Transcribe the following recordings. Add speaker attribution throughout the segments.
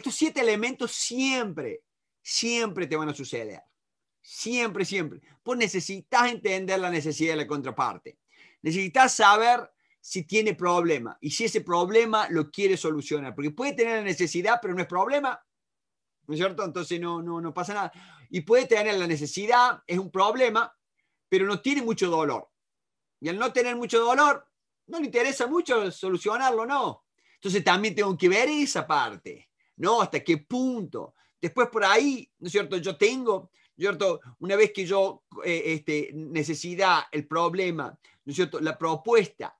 Speaker 1: estos siete elementos siempre, siempre te van a suceder. Siempre, siempre. Pues necesitas entender la necesidad de la contraparte. Necesitas saber si tiene problema y si ese problema lo quiere solucionar. Porque puede tener la necesidad, pero no es problema. ¿No es cierto? Entonces no, no, no pasa nada. Y puede tener la necesidad, es un problema, pero no tiene mucho dolor. Y al no tener mucho dolor, no le interesa mucho solucionarlo, no. Entonces también tengo que ver esa parte. ¿no? ¿Hasta qué punto? Después por ahí, ¿no es cierto? Yo tengo, ¿no es cierto? Una vez que yo, eh, este, necesidad, el problema, ¿no es cierto? La propuesta.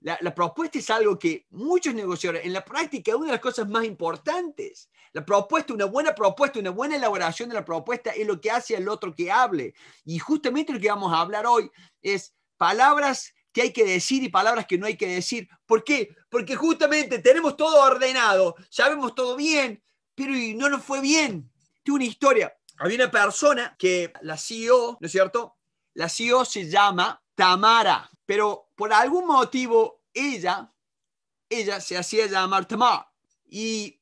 Speaker 1: La, la, propuesta es algo que muchos negociadores, en la práctica, una de las cosas más importantes. La propuesta, una buena propuesta, una buena elaboración de la propuesta es lo que hace al otro que hable. Y justamente lo que vamos a hablar hoy es palabras que hay que decir y palabras que no hay que decir. ¿Por qué? Porque justamente tenemos todo ordenado, sabemos todo bien, pero no nos fue bien. Tengo una historia. Había una persona que la CEO, ¿no es cierto? La CEO se llama Tamara, pero por algún motivo ella, ella se hacía llamar Tamara. Y,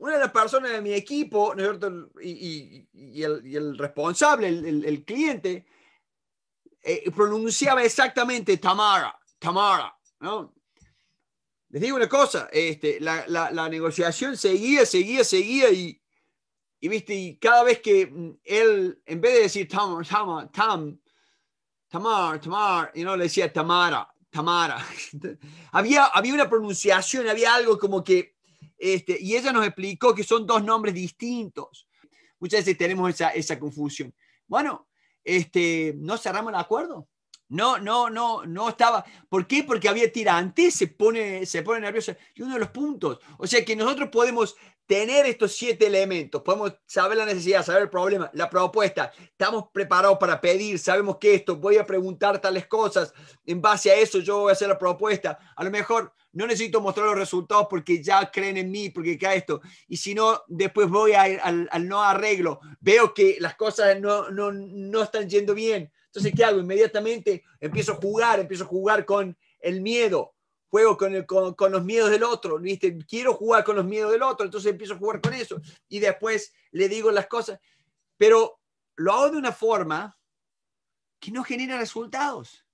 Speaker 1: una de las personas de mi equipo, ¿no es cierto? Y, el, responsable, el, el cliente, eh, pronunciaba exactamente Tamara, Tamara, ¿no? Les digo una cosa, este, la, negociación seguía, seguía, seguía y, viste, y cada vez que mm, él, en vez de decir Tam, Tam, Tam, Tamar, Tamar, y no le decía Tamara, Tamara. había, había una pronunciación, había algo como que, este, y ella nos explicó que son dos nombres distintos. Muchas veces tenemos esa, esa confusión. Bueno, este, no cerramos el acuerdo. No, no, no, no estaba. ¿Por qué? Porque había tirantes. se pone, se pone nervioso. Y uno de los puntos. O sea que nosotros podemos tener estos siete elementos, podemos saber la necesidad, saber el problema, la propuesta, estamos preparados para pedir, sabemos que esto, voy a preguntar tales cosas, en base a eso yo voy a hacer la propuesta, a lo mejor no necesito mostrar los resultados porque ya creen en mí, porque cae esto, y si no, después voy al, no arreglo, veo que las cosas no, no, no están yendo bien, entonces ¿qué hago? Inmediatamente empiezo a jugar, empiezo a jugar con el miedo, juego con, con, los miedos del otro, ¿viste? Quiero jugar con los miedos del otro, entonces empiezo a jugar con eso y después le digo las cosas, pero lo hago de una forma que no genera resultados.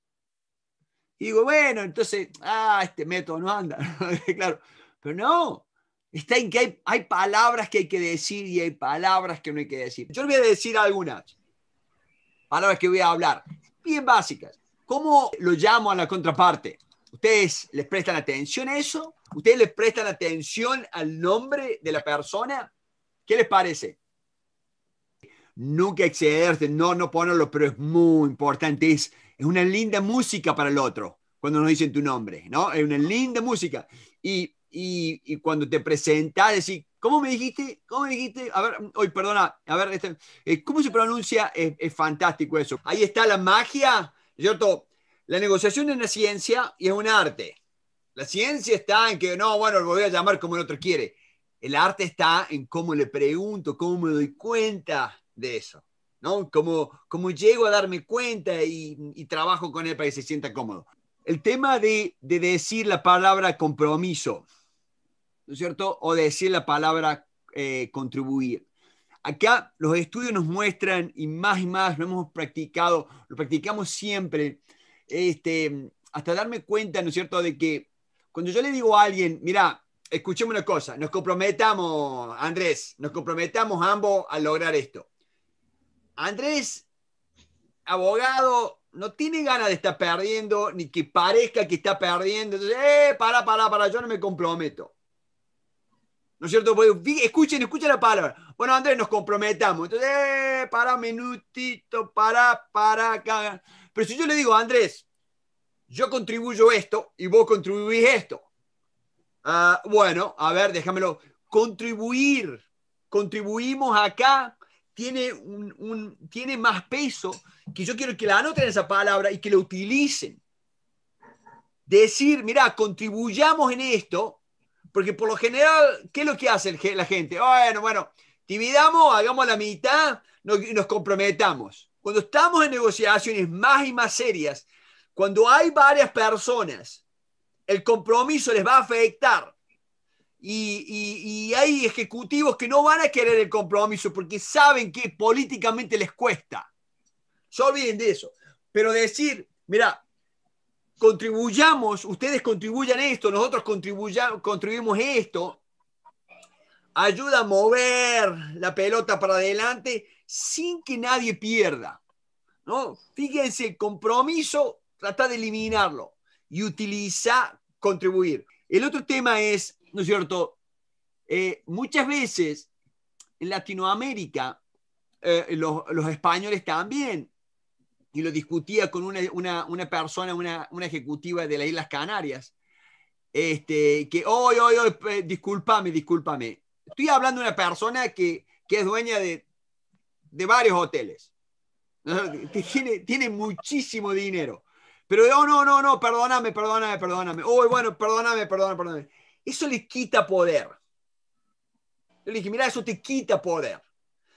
Speaker 1: Y digo, bueno, entonces, ah, este método no anda, claro, pero no, Está en que hay, palabras que hay que decir y hay palabras que no hay que decir. Yo voy a decir algunas palabras que voy a hablar, bien básicas. ¿Cómo lo llamo a la contraparte? ¿Ustedes les prestan atención a eso? ¿Ustedes les prestan atención al nombre de la persona? ¿Qué les parece? Nunca excederse, no, no ponerlo, pero es muy importante. Es, es una linda música para el otro cuando nos dicen tu nombre, ¿no? Es una linda música. Y, cuando te presentas, decir, ¿cómo me dijiste? ¿Cómo me dijiste? A ver, hoy, perdona, a ver, este, eh, ¿cómo se pronuncia? Es, es fantástico eso. Ahí está la magia, ¿cierto? la negociación es una ciencia y es un arte. La ciencia está en que, no, bueno, lo voy a llamar como el otro quiere. El arte está en cómo le pregunto, cómo me doy cuenta de eso, ¿no? Cómo, cómo llego a darme cuenta y, trabajo con él para que se sienta cómodo. El tema de, de decir la palabra compromiso, ¿no es cierto? O decir la palabra eh, contribuir. Acá los estudios nos muestran y más y más lo hemos practicado, lo practicamos siempre, este, hasta darme cuenta, ¿no es cierto?, de que cuando yo le digo a alguien, mira, escuchemos una cosa, nos comprometamos, Andrés, nos comprometamos ambos a lograr esto. Andrés, abogado, no tiene ganas de estar perdiendo, ni que parezca que está perdiendo. Entonces, eh, para, para, para, yo no me comprometo. ¿No es cierto? Pues, escuchen, escuchen la palabra. Bueno, Andrés, nos comprometamos. Entonces, eh, para, minutito, para, para, acá. Pero si yo le digo, Andrés, yo contribuyo esto y vos contribuís esto. Ah, bueno, a ver, déjamelo. Contribuir, contribuimos acá, tiene, un, tiene más peso que yo quiero que la anoten esa palabra y que la utilicen. Decir, mira, contribuyamos en esto, porque por lo general, ¿qué es lo que hace la gente? Bueno, bueno, dividamos, hagamos la mitad, y nos comprometamos. Cuando estamos en negociaciones más y más serias, cuando hay varias personas, el compromiso les va a afectar. Y, hay ejecutivos que no van a querer el compromiso porque saben que políticamente les cuesta. Se olviden de eso. Pero decir, mira, contribuyamos, ustedes contribuyan esto, nosotros contribuimos esto, ayuda a mover la pelota para adelante sin que nadie pierda. ¿no? Fíjense, compromiso, trata de eliminarlo y utiliza contribuir. El otro tema es, ¿no es cierto? Eh, muchas veces en Latinoamérica, eh, los, españoles también, y lo discutía con una, persona, una, ejecutiva de las Islas Canarias, este, que, hoy, hoy, hoy, discúlpame, discúlpame. Estoy hablando de una persona que, que es dueña de de varios hoteles. Tiene, tiene muchísimo dinero. Pero, oh, no, no, no, perdóname, perdóname, perdóname. uy bueno, perdóname, perdóname, perdóname. Eso le quita poder. Yo le dije, mira, eso te quita poder.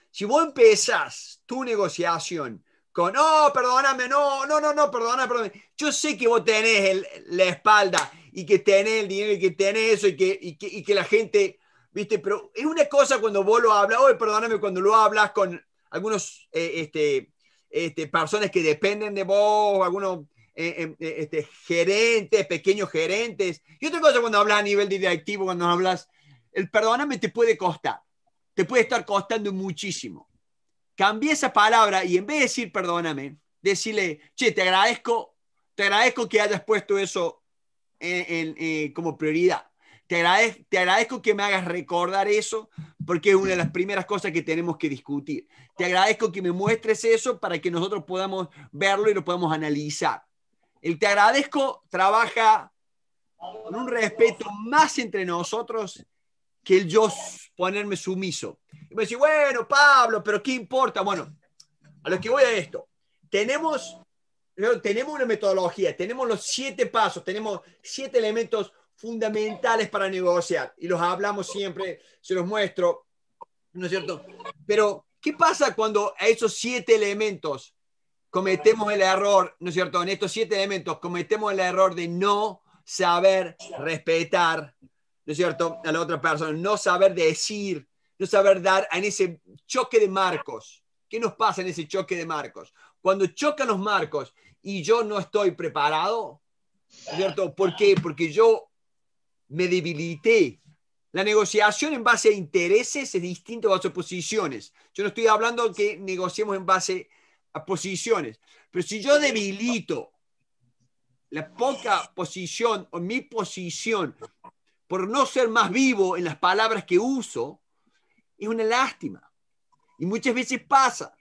Speaker 1: Si vos empezás tu negociación con, no, oh, perdóname, no, no, no, no, perdóname, perdóname. Yo sé que vos tenés la espalda y que tenés el dinero y que tenés eso y que, y que, la gente, viste, pero es una cosa cuando vos lo hablas, oye, perdóname, cuando lo hablas con algunos eh, este, este, personas que dependen de vos, algunos eh, eh, este, gerentes, pequeños gerentes. Y otra cosa cuando hablas a nivel directivo, cuando hablas, el perdóname te puede costar, te puede estar costando muchísimo. Cambia esa palabra y en vez de decir perdóname, decirle, che, te agradezco, te agradezco que hayas puesto eso como prioridad. Te, te agradezco que me hagas recordar eso porque es una de las primeras cosas que tenemos que discutir. Te agradezco que me muestres eso para que nosotros podamos verlo y lo podamos analizar. El te agradezco trabaja con un respeto más entre nosotros que el yo ponerme sumiso. Y me dice bueno, Pablo, pero ¿qué importa? Bueno, a lo que voy a esto. Tenemos, tenemos una metodología, tenemos los siete pasos, tenemos siete elementos fundamentales para negociar y los hablamos siempre, se los muestro, ¿no es cierto? Pero, ¿qué pasa cuando a esos siete elementos cometemos el error, ¿no es cierto? En estos siete elementos cometemos el error de no saber respetar, ¿no es cierto?, a la otra persona, no saber decir, no saber dar en ese choque de marcos. ¿Qué nos pasa en ese choque de marcos? Cuando chocan los marcos y yo no estoy preparado, ¿cierto? ¿Por qué? Porque yo me debilité. La negociación en base a intereses es distinta a las posiciones. Yo no estoy hablando que negociemos en base a posiciones, pero si yo debilito la poca posición o mi posición por no ser más vivo en las palabras que uso, es una lástima. Y muchas veces pasa.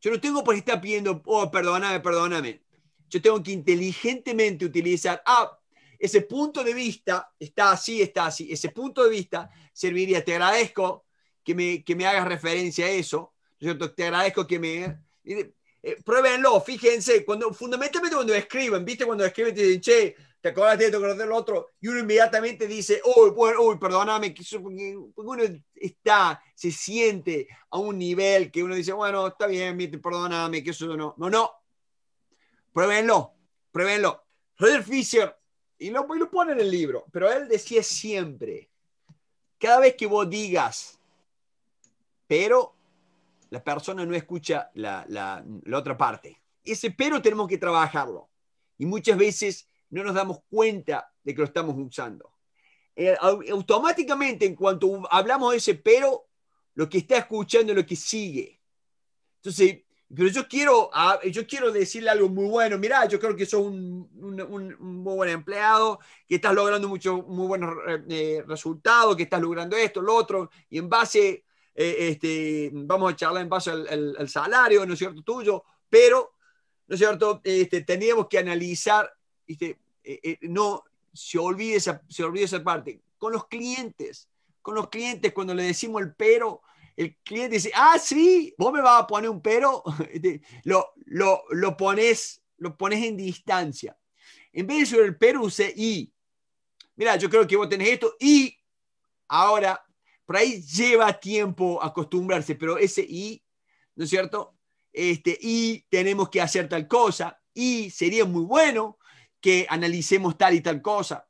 Speaker 1: Yo no tengo por estar pidiendo, oh, perdóname, perdóname. Yo tengo que inteligentemente utilizar, ah, ese punto de vista está así, está así, ese punto de vista serviría, te agradezco que me, que me hagas referencia a eso, te agradezco que me... Eh, pruébenlo, fíjense, cuando, fundamentalmente cuando escriben, ¿viste? Cuando escriben te dicen, che, te acordaste de esto, otro, y uno inmediatamente dice, uy, uy, perdóname, que uno está, se siente a un nivel que uno dice, bueno, está bien, perdóname, que eso no, no, no, pruébenlo, pruébenlo. Roger Fisher y lo, pone en el libro, pero él decía siempre, cada vez que vos digas, pero la persona no escucha la, otra parte. Ese pero tenemos que trabajarlo. Y muchas veces no nos damos cuenta de que lo estamos usando. Eh, automáticamente, en cuanto hablamos de ese pero, lo que está escuchando es lo que sigue. Entonces, pero yo quiero, yo quiero decirle algo muy bueno. Mirá, yo creo que sos un, muy buen empleado, que estás logrando mucho, muy buenos eh, eh, resultados, que estás logrando esto, lo otro. Y en base, eh, este, vamos a charlar en base al, salario, ¿no es cierto? Tuyo. Pero, ¿no es cierto? Este, teníamos que analizar, este, no se olvide, esa, se olvide esa parte. Con los clientes, con los clientes, cuando le decimos el pero, el cliente dice, ah, sí, vos me vas a poner un pero, este, lo, lo, pones, lo pones en distancia. En vez de sobre el pero, usé y. Mira, yo creo que vos tenés esto y ahora, por ahí lleva tiempo acostumbrarse, pero ese y, ¿no es cierto? Este, y tenemos que hacer tal cosa, y sería muy bueno que analicemos tal y tal cosa.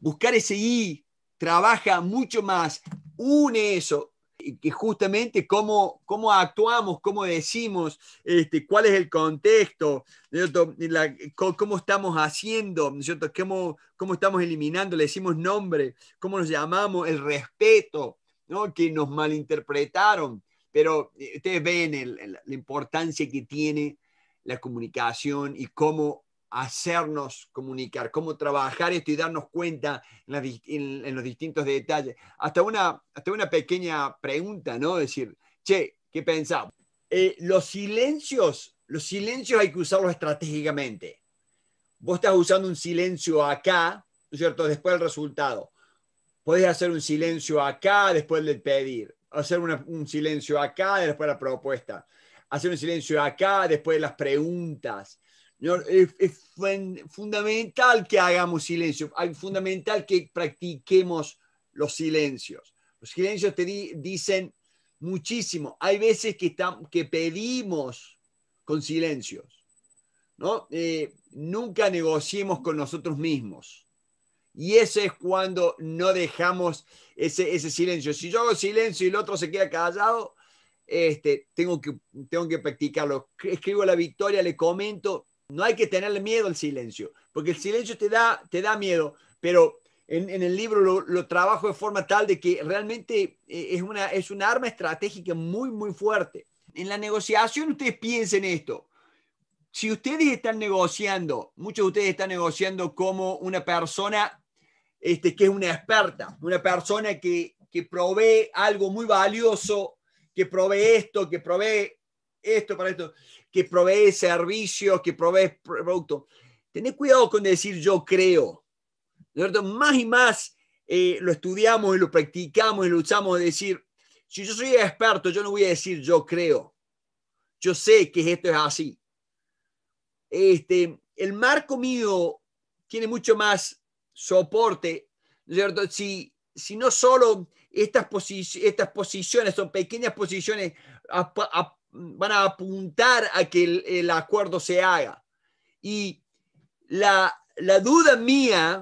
Speaker 1: Buscar ese y trabaja mucho más, une eso que, justamente cómo, cómo, actuamos, cómo decimos, este, cuál es el contexto, ¿no? La, cómo estamos haciendo, ¿no? cómo, cómo estamos eliminando, le decimos nombre, cómo nos llamamos, el respeto, ¿no? que nos malinterpretaron. Pero eh, ustedes ven la importancia que tiene la comunicación y cómo hacernos comunicar, cómo trabajar esto y darnos cuenta en, los distintos detalles. Hasta una, hasta una pequeña pregunta, ¿no? Decir, che, ¿qué pensamos? Eh, los silencios, los silencios hay que usarlos estratégicamente. Vos estás usando un silencio acá, cierto? Después del resultado. Podés hacer un silencio acá después del pedir, hacer un silencio acá después de la propuesta, hacer un silencio acá después de las preguntas eh, es, fundamental que hagamos silencio, es fundamental que practiquemos los silencios. Los silencios te dicen muchísimo. Hay veces que, que pedimos con silencios. ¿no? Eh, nunca negociemos con nosotros mismos. Y eso es cuando no dejamos ese, silencio. Si yo hago silencio y el otro se queda callado, este, tengo, que, tengo que practicarlo. Escribo la victoria, le comento, no hay que tenerle miedo al silencio, porque el silencio te da, te da miedo, pero en, el libro lo, trabajo de forma tal de que realmente eh, es una, es arma estratégica muy, muy fuerte. En la negociación ustedes piensen esto. Si ustedes están negociando, muchos de ustedes están negociando como una persona este, que es una experta, una persona que, que provee algo muy valioso, que provee esto, que provee esto para esto que provee servicios, que provee productos. Tened cuidado con decir yo creo. Más y más eh, lo estudiamos y lo practicamos y luchamos de decir, si yo soy experto, yo no voy a decir yo creo. Yo sé que esto es así. Este, el marco mío tiene mucho más soporte, ¿cierto? Si, si no solo estas, estas posiciones, son pequeñas posiciones, van a apuntar a que el, acuerdo se haga. Y la, duda mía,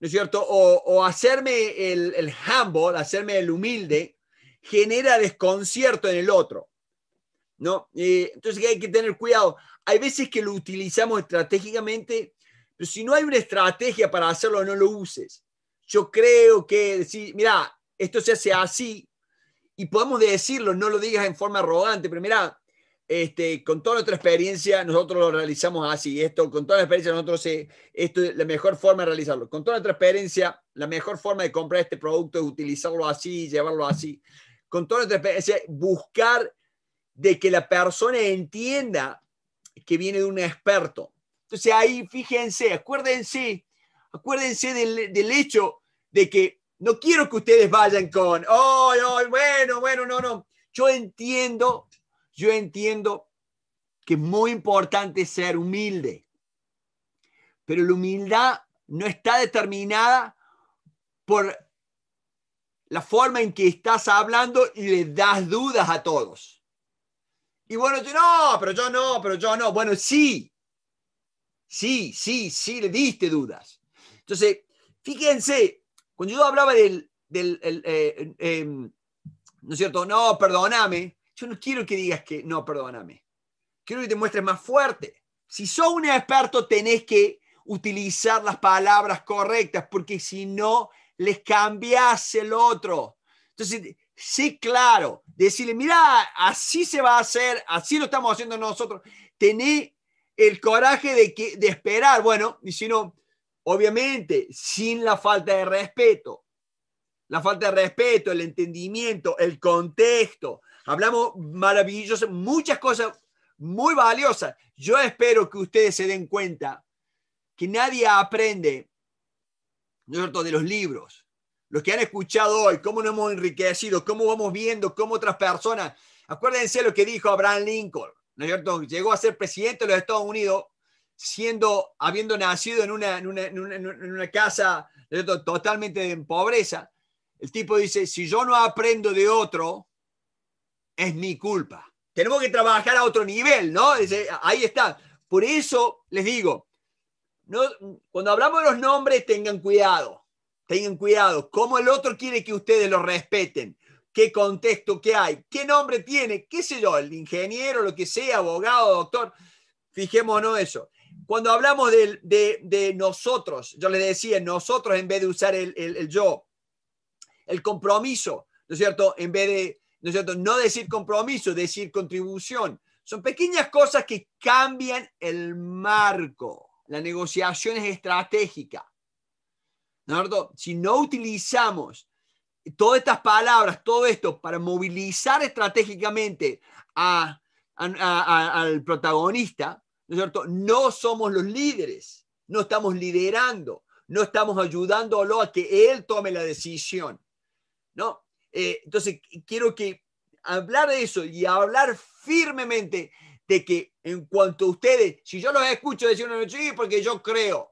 Speaker 1: ¿no es cierto? O, hacerme el, el, humble, hacerme el humilde, genera desconcierto en el otro. ¿no? Eh, entonces hay que tener cuidado. Hay veces que lo utilizamos estratégicamente, pero si no hay una estrategia para hacerlo, no lo uses. Yo creo que decir, mira, esto se hace así, y podemos decirlo, no lo digas en forma arrogante, pero mira, este, con toda nuestra experiencia, nosotros lo realizamos así, esto, con toda la experiencia, nosotros, eh, esto es la mejor forma de realizarlo, con toda nuestra experiencia, la mejor forma de comprar este producto es utilizarlo así, llevarlo así, con toda nuestra experiencia, buscar de que la persona entienda que viene de un experto. Entonces ahí, fíjense, acuérdense, acuérdense del, del hecho de que no quiero que ustedes vayan con, oh, oh, bueno, bueno, no, no. Yo entiendo, yo entiendo que es muy importante ser humilde, pero la humildad no está determinada por la forma en que estás hablando y le das dudas a todos. Y bueno, yo no, pero yo no, pero yo no. Bueno, sí, sí, sí, sí, le diste dudas. Entonces, fíjense, cuando yo hablaba del, eh, em, ¿no es cierto? No, perdóname. Yo no quiero que digas que no, perdóname. Quiero que te muestres más fuerte. Si sos un experto, tenés que utilizar las palabras correctas, porque si no, les cambias el otro. Entonces, sí, claro, decirle, mira, así se va a hacer, así lo estamos haciendo nosotros. Tené el coraje de, que, de esperar, bueno, y si no, Obviamente, sin la falta de respeto. La falta de respeto, el entendimiento, el contexto. Hablamos maravillosas, muchas cosas muy valiosas. Yo espero que ustedes se den cuenta que nadie aprende, ¿no es de los libros. Los que han escuchado hoy, cómo nos hemos enriquecido, cómo vamos viendo, cómo otras personas. Acuérdense lo que dijo Abraham Lincoln, ¿no es Llegó a ser presidente de los Estados Unidos siendo, habiendo nacido en una, en una, casa totalmente en pobreza, el tipo dice, si yo no aprendo de otro, es mi culpa. Tenemos que trabajar a otro nivel, ¿no? Dice, ahí está. Por eso les digo, no, cuando hablamos de los nombres, tengan cuidado, tengan cuidado, cómo el otro quiere que ustedes lo respeten, qué contexto que hay, qué nombre tiene, qué sé yo, el ingeniero, lo que sea, abogado, doctor, fijémonos eso cuando hablamos de, nosotros, yo les decía nosotros en vez de usar el, yo, el compromiso, ¿no es cierto? En vez de, ¿no es cierto? No decir compromiso, decir contribución. Son pequeñas cosas que cambian el marco. La negociación es estratégica. ¿No es cierto? Si no utilizamos todas estas palabras, todo esto, para movilizar estratégicamente al protagonista, ¿no somos los líderes, no estamos liderando, no estamos ayudándolo a que él tome la decisión, ¿no? Eh, entonces, quiero que hablar de eso y hablar firmemente de que en cuanto a ustedes, si yo los escucho decir una noche, porque yo creo,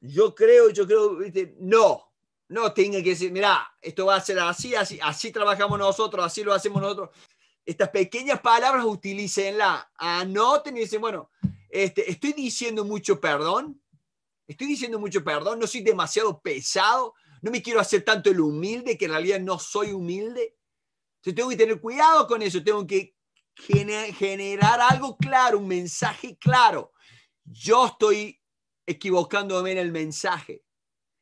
Speaker 1: yo creo, yo creo, no, no tenga que decir, mira, esto va a ser así, así trabajamos nosotros, así lo hacemos nosotros estas pequeñas palabras, utilicenla, anoten y dicen, bueno, este, estoy diciendo mucho perdón, estoy diciendo mucho perdón, no soy demasiado pesado, no me quiero hacer tanto el humilde, que en realidad no soy humilde. Entonces tengo que tener cuidado con eso, tengo que generar algo claro, un mensaje claro. Yo estoy equivocándome en el mensaje.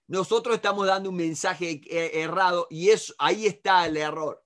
Speaker 1: Nosotros estamos dando un mensaje eh, errado y eso, ahí está el error.